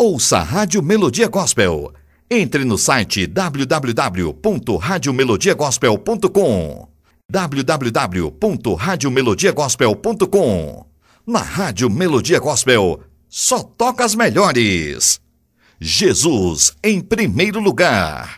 Ouça a Rádio Melodia Gospel. Entre no site www.radiomelodiagospel.com www.radiomelodiagospel.com Na Rádio Melodia Gospel, só toca as melhores. Jesus em primeiro lugar.